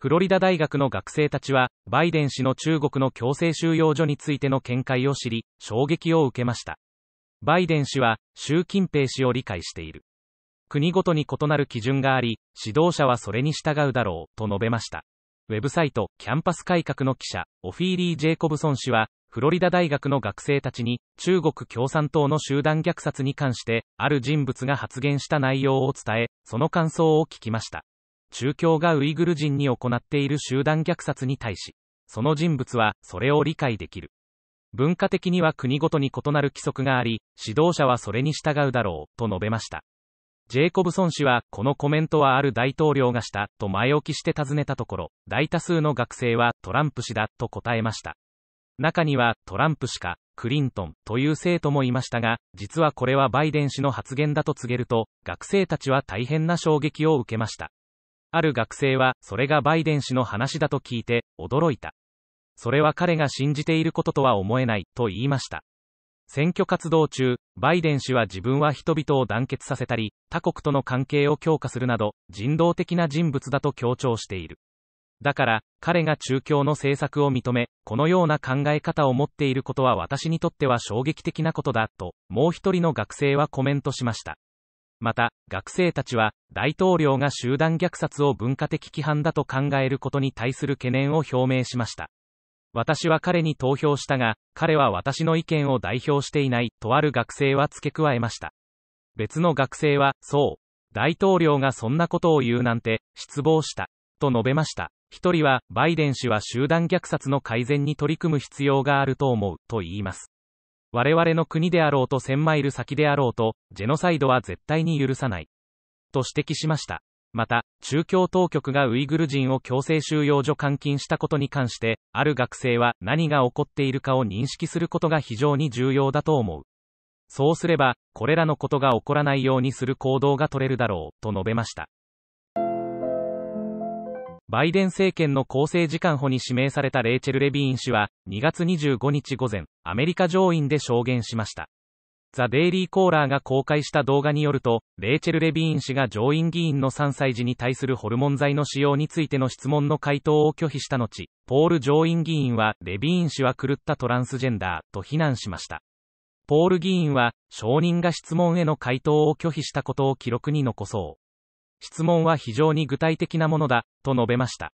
フロリダ大学の学生たちは、バイデン氏の中国の強制収容所についての見解を知り、衝撃を受けました。バイデン氏は、習近平氏を理解している。国ごとに異なる基準があり、指導者はそれに従うだろう、と述べました。ウェブサイト、キャンパス改革の記者、オフィーリー・ジェイコブソン氏は、フロリダ大学の学生たちに、中国共産党の集団虐殺に関して、ある人物が発言した内容を伝え、その感想を聞きました。中共がウイグル人に行っている集団虐殺に対し、その人物はそれを理解できる。文化的には国ごとに異なる規則があり、指導者はそれに従うだろう、と述べました。ジェイコブソン氏は、このコメントはある大統領がした、と前置きして尋ねたところ、大多数の学生はトランプ氏だ、と答えました。中には、トランプ氏か、クリントン、という生徒もいましたが、実はこれはバイデン氏の発言だと告げると、学生たちは大変な衝撃を受けました。ある学生は、それがバイデン氏の話だと聞いて、驚いた。それは彼が信じていることとは思えない、と言いました。選挙活動中、バイデン氏は自分は人々を団結させたり、他国との関係を強化するなど、人道的な人物だと強調している。だから、彼が中共の政策を認め、このような考え方を持っていることは私にとっては衝撃的なことだ、と、もう一人の学生はコメントしました。また、学生たちは、大統領が集団虐殺を文化的規範だと考えることに対する懸念を表明しました。私は彼に投票したが、彼は私の意見を代表していない、とある学生は付け加えました。別の学生は、そう。大統領がそんなことを言うなんて、失望した。と述べました。一人は、バイデン氏は集団虐殺の改善に取り組む必要があると思う、と言います。我々の国であろうと1000マイル先であろうと、ジェノサイドは絶対に許さない。と指摘しました。また、中共当局がウイグル人を強制収容所監禁したことに関して、ある学生は何が起こっているかを認識することが非常に重要だと思う。そうすれば、これらのことが起こらないようにする行動が取れるだろう、と述べました。バイデン政権の厚生次官補に指名されたレイチェル・レビーン氏は、2月25日午前、アメリカ上院で証言しました。ザ・デイリー・コーラーが公開した動画によると、レイチェル・レビーン氏が上院議員の3歳児に対するホルモン剤の使用についての質問の回答を拒否した後、ポール上院議員は、レビーン氏は狂ったトランスジェンダーと非難しました。ポール議員は、証人が質問への回答を拒否したことを記録に残そう。質問は非常に具体的なものだ、と述べました。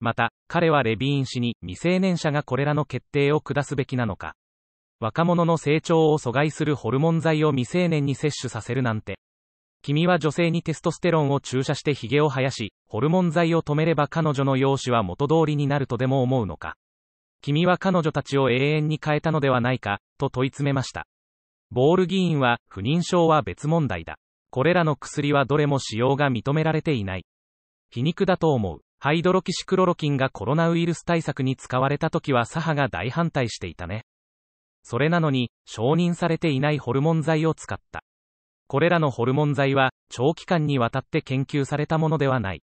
また、彼はレビーン氏に未成年者がこれらの決定を下すべきなのか。若者の成長を阻害するホルモン剤を未成年に摂取させるなんて。君は女性にテストステロンを注射してヒゲを生やし、ホルモン剤を止めれば彼女の容姿は元通りになるとでも思うのか。君は彼女たちを永遠に変えたのではないか、と問い詰めました。ボール議員は、不妊症は別問題だ。これらの薬はどれも使用が認められていない。皮肉だと思う。ハイドロキシクロロキンがコロナウイルス対策に使われた時は左派が大反対していたね。それなのに、承認されていないホルモン剤を使った。これらのホルモン剤は、長期間にわたって研究されたものではない。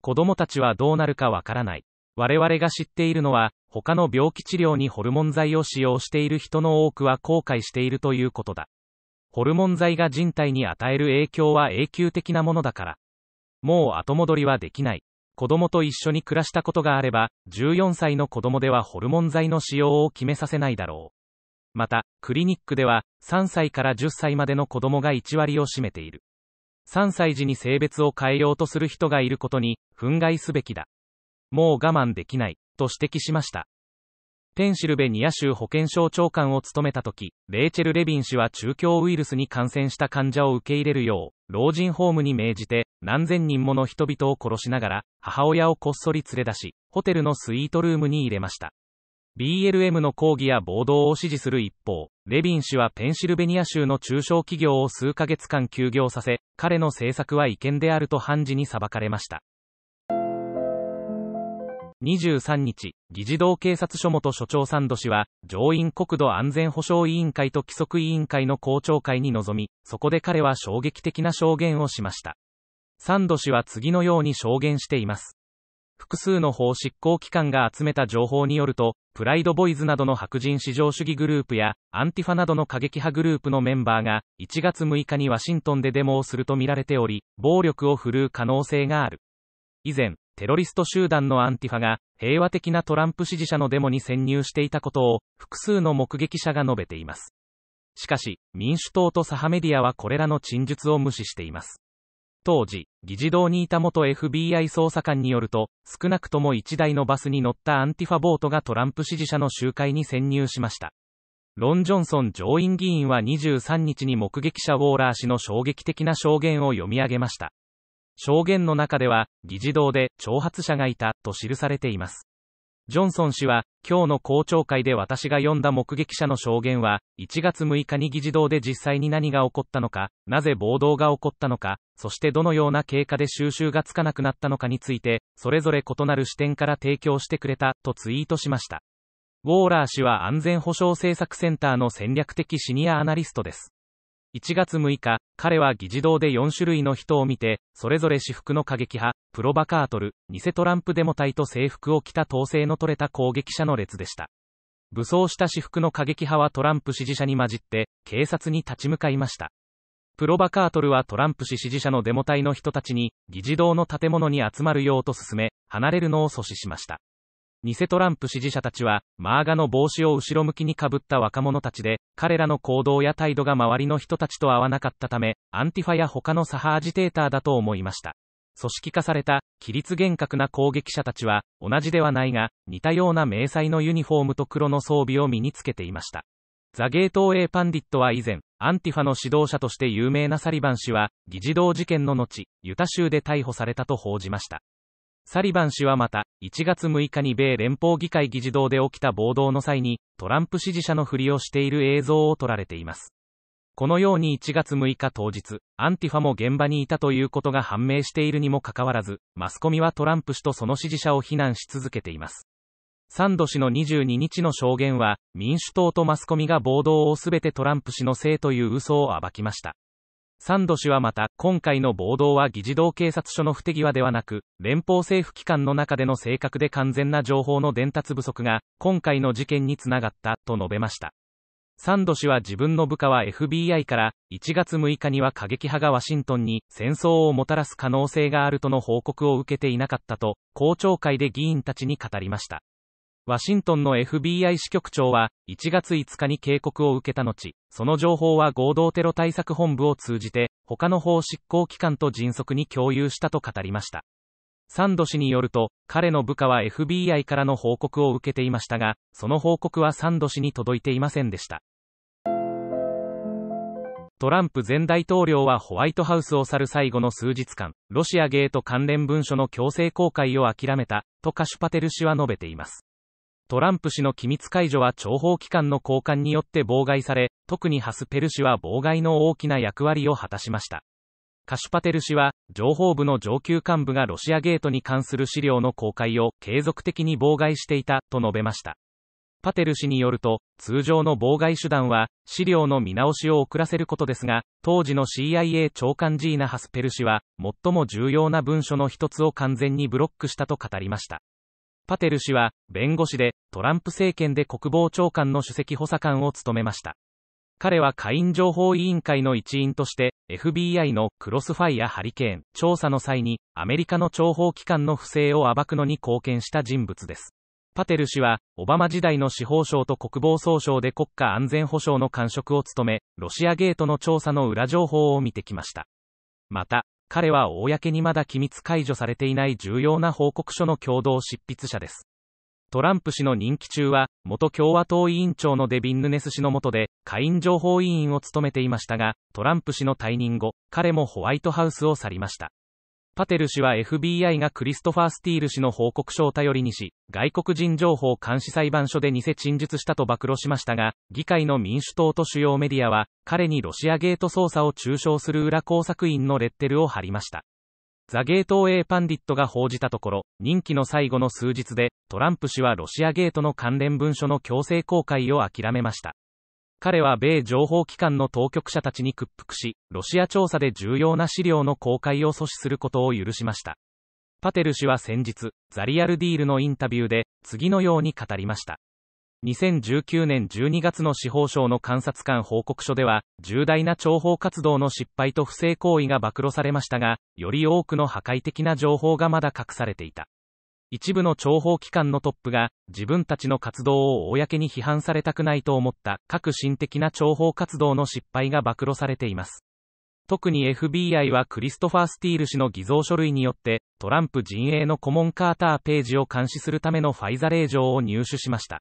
子供たちはどうなるかわからない。我々が知っているのは、他の病気治療にホルモン剤を使用している人の多くは後悔しているということだ。ホルモン剤が人体に与える影響は永久的なものだから。もう後戻りはできない。子供と一緒に暮らしたことがあれば、14歳の子供ではホルモン剤の使用を決めさせないだろう。また、クリニックでは、3歳から10歳までの子供が1割を占めている。3歳児に性別を変えようとする人がいることに、憤慨すべきだ。もう我慢できない、と指摘しました。ペンシルベニア州保健省長官を務めた時、レイチェル・レビン氏は中共ウイルスに感染した患者を受け入れるよう、老人ホームに命じて、何千人もの人々を殺しながら、母親をこっそり連れ出し、ホテルのスイートルームに入れました。BLM の抗議や暴動を支持する一方、レビン氏はペンシルベニア州の中小企業を数ヶ月間休業させ、彼の政策は違憲であると判事に裁かれました。23日、議事堂警察署元署長サンド氏は、上院国土安全保障委員会と規則委員会の公聴会に臨み、そこで彼は衝撃的な証言をしました。サンド氏は次のように証言しています。複数の法執行機関が集めた情報によると、プライドボイズなどの白人至上主義グループや、アンティファなどの過激派グループのメンバーが、1月6日にワシントンでデモをするとみられており、暴力を振るう可能性がある。以前、テロリスト集団のアンティファが、平和的なトランプ支持者のデモに潜入していたことを、複数の目撃者が述べています。しかし、民主党と左派メディアはこれらの陳述を無視しています。当時、議事堂にいた元 FBI 捜査官によると、少なくとも1台のバスに乗ったアンティファボートがトランプ支持者の集会に潜入しました。ロン・ジョンソン上院議員は23日に目撃者ウォーラー氏の衝撃的な証言を読み上げました。証言の中では、議事堂で挑発者がいたと記されています。ジョンソン氏は、今日の公聴会で私が読んだ目撃者の証言は、1月6日に議事堂で実際に何が起こったのか、なぜ暴動が起こったのか、そしてどのような経過で収集がつかなくなったのかについて、それぞれ異なる視点から提供してくれたとツイートしました。ウォーラー氏は安全保障政策センターの戦略的シニアアナリストです。1月6日、彼は議事堂で4種類の人を見て、それぞれ私服の過激派、プロバカートル、偽トランプデモ隊と制服を着た統制の取れた攻撃者の列でした。武装した私服の過激派はトランプ支持者に混じって、警察に立ち向かいました。プロバカートルはトランプ氏支持者のデモ隊の人たちに、議事堂の建物に集まるようと勧め、離れるのを阻止しました。偽トランプ支持者たちは、マーガの帽子を後ろ向きにかぶった若者たちで、彼らの行動や態度が周りの人たちと合わなかったため、アンティファや他の左派アジテーターだと思いました。組織化された、規律厳格な攻撃者たちは、同じではないが、似たような迷彩のユニフォームと黒の装備を身につけていました。ザ・ゲートウェイ・パンディットは以前、アンティファの指導者として有名なサリバン氏は、議事堂事件の後、ユタ州で逮捕されたと報じました。サリバン氏はまた、1月6日に米連邦議会議事堂で起きた暴動の際に、トランプ支持者のふりをしている映像を撮られています。このように1月6日当日、アンティファも現場にいたということが判明しているにもかかわらず、マスコミはトランプ氏とその支持者を非難し続けています。サンド氏の22日の証言は、民主党とマスコミが暴動をすべてトランプ氏のせいという嘘を暴きました。サンド氏はまた、今回の暴動は議事堂警察署の不手際ではなく、連邦政府機関の中での正確で完全な情報の伝達不足が、今回の事件につながった、と述べました。サンド氏は自分の部下は FBI から、1月6日には過激派がワシントンに戦争をもたらす可能性があるとの報告を受けていなかったと、公聴会で議員たちに語りました。ワシントンの FBI 支局長は、1月5日に警告を受けた後、その情報は合同テロ対策本部を通じて、他の法執行機関と迅速に共有したと語りました。サンド氏によると、彼の部下は FBI からの報告を受けていましたが、その報告はサンド氏に届いていませんでした。トランプ前大統領はホワイトハウスを去る最後の数日間、ロシアゲート関連文書の強制公開を諦めた、とカシュパテル氏は述べています。トランプ氏の機密解除は諜報機関の交換によって妨害され、特にハス・ペル氏は妨害の大きな役割を果たしました。カシュパテル氏は、情報部の上級幹部がロシアゲートに関する資料の公開を継続的に妨害していた、と述べました。パテル氏によると、通常の妨害手段は、資料の見直しを遅らせることですが、当時の CIA 長官ジーナ・ハスペル氏は、最も重要な文書の一つを完全にブロックしたと語りました。パテル氏は、弁護士で、トランプ政権で国防長官の首席補佐官を務めました。彼は下院情報委員会の一員として、FBI のクロスファイアハリケーン調査の際に、アメリカの諜報機関の不正を暴くのに貢献した人物です。パテル氏は、オバマ時代の司法省と国防総省で国家安全保障の官職を務め、ロシアゲートの調査の裏情報を見てきました。また、彼は公にまだ機密解除されていない重要な報告書の共同執筆者です。トランプ氏の任期中は、元共和党委員長のデビン・ヌネス氏の下で、下院情報委員を務めていましたが、トランプ氏の退任後、彼もホワイトハウスを去りました。パテル氏は FBI がクリストファー・スティール氏の報告書を頼りにし、外国人情報監視裁判所で偽陳述したと暴露しましたが、議会の民主党と主要メディアは、彼にロシアゲート捜査を中傷する裏工作員のレッテルを貼りました。ザ・ゲートウェイ・パンディットが報じたところ、任期の最後の数日で、トランプ氏はロシアゲートの関連文書の強制公開を諦めました。彼は米情報機関の当局者たちに屈服し、ロシア調査で重要な資料の公開を阻止することを許しました。パテル氏は先日、ザリアルディールのインタビューで、次のように語りました。2019年12月の司法省の監察官報告書では、重大な諜報活動の失敗と不正行為が暴露されましたが、より多くの破壊的な情報がまだ隠されていた。一部の諜報機関のトップが、自分たちの活動を公に批判されたくないと思った、革新的な諜報活動の失敗が暴露されています。特に FBI はクリストファー・スティール氏の偽造書類によって、トランプ陣営のコモン・カーター・ページを監視するためのファイザ令状を入手しました。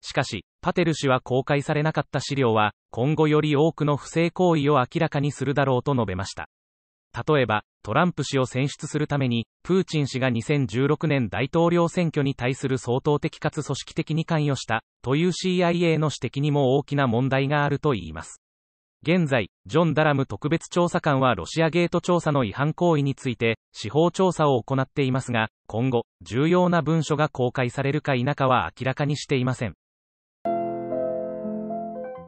しかし、パテル氏は公開されなかった資料は、今後より多くの不正行為を明らかにするだろうと述べました。例えば、トランプ氏を選出するために、プーチン氏が2016年大統領選挙に対する相当的かつ組織的に関与した、という CIA の指摘にも大きな問題があるといいます。現在、ジョン・ダラム特別調査官はロシアゲート調査の違反行為について、司法調査を行っていますが、今後、重要な文書が公開されるか否かは明らかにしていません。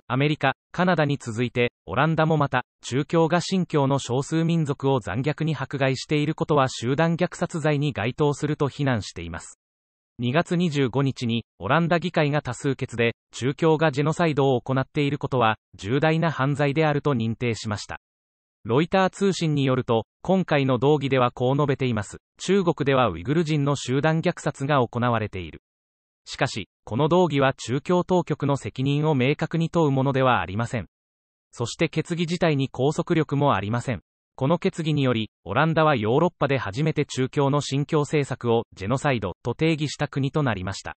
アメリカ、カナダに続いて、オランダもまた、中共が新教の少数民族を残虐に迫害していることは集団虐殺罪に該当すると非難しています。2月25日に、オランダ議会が多数決で、中共がジェノサイドを行っていることは、重大な犯罪であると認定しました。ロイター通信によると、今回の動議ではこう述べています。中国ではウイグル人の集団虐殺が行われている。しかし、この動議は中共当局の責任を明確に問うものではありません。そして決議自体に拘束力もありません。この決議により、オランダはヨーロッパで初めて中共の新教政策をジェノサイドと定義した国となりました。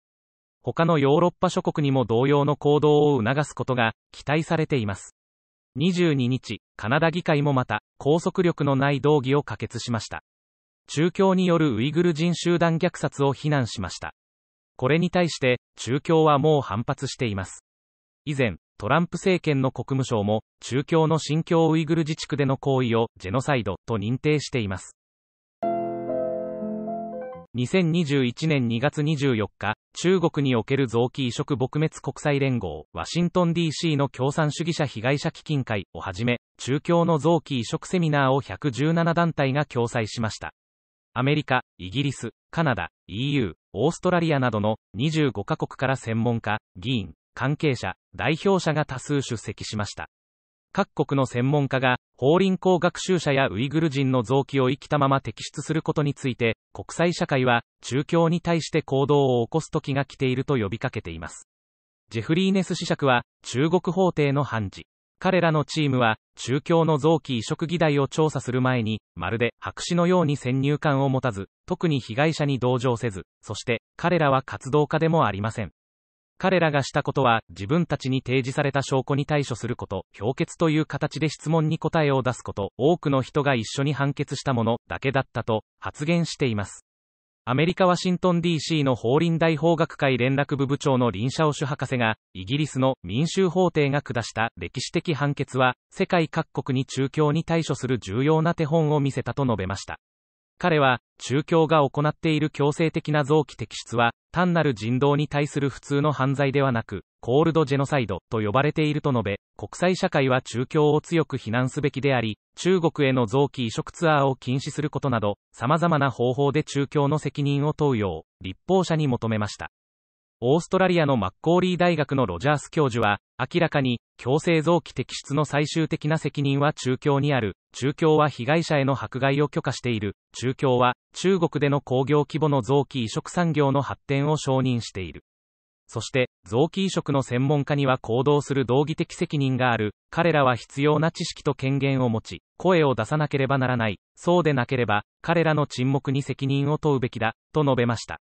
他のヨーロッパ諸国にも同様の行動を促すことが期待されています。22日、カナダ議会もまた、拘束力のない動議を可決しました。中共によるウイグル人集団虐殺を非難しました。これに対して、中共はもう反発しています。以前、トランプ政権の国務省も、中共の新疆ウイグル自治区での行為をジェノサイドと認定しています。2021年2月24日、中国における臓器移植撲滅国際連合、ワシントン DC の共産主義者被害者基金会をはじめ、中共の臓器移植セミナーを117団体が共催しました。アメリカ、イギリス、カナダ、EU、オーストラリアなどの25カ国から専門家、議員、関係者、代表者が多数出席しました。各国の専門家が、法輪功学習者やウイグル人の臓器を生きたまま摘出することについて、国際社会は、中共に対して行動を起こす時が来ていると呼びかけています。ジェフリー・ネス子爵は、中国法廷の判事。彼らのチームは、中共の臓器移植議題を調査する前に、まるで白紙のように先入観を持たず、特に被害者に同情せず、そして彼らは活動家でもありません。彼らがしたことは、自分たちに提示された証拠に対処すること、評決という形で質問に答えを出すこと、多くの人が一緒に判決したものだけだったと発言しています。アメリカ・ワシントン DC の法輪大法学会連絡部部長のリン・シャオシュ博士が、イギリスの民衆法廷が下した歴史的判決は、世界各国に中共に対処する重要な手本を見せたと述べました。彼は、中教が行っている強制的な臓器摘出は、単なる人道に対する普通の犯罪ではなく、コールドジェノサイドと呼ばれていると述べ、国際社会は中共を強く非難すべきであり、中国への臓器移植ツアーを禁止することなど、様々な方法で中共の責任を問うよう、立法者に求めました。オーストラリアのマッコーリー大学のロジャース教授は、明らかに、強制臓器摘出の最終的な責任は中共にある、中共は被害者への迫害を許可している。中共は、中国での工業規模の臓器移植産業の発展を承認している。そして、臓器移植の専門家には行動する道義的責任がある。彼らは必要な知識と権限を持ち、声を出さなければならない。そうでなければ、彼らの沈黙に責任を問うべきだ、と述べました。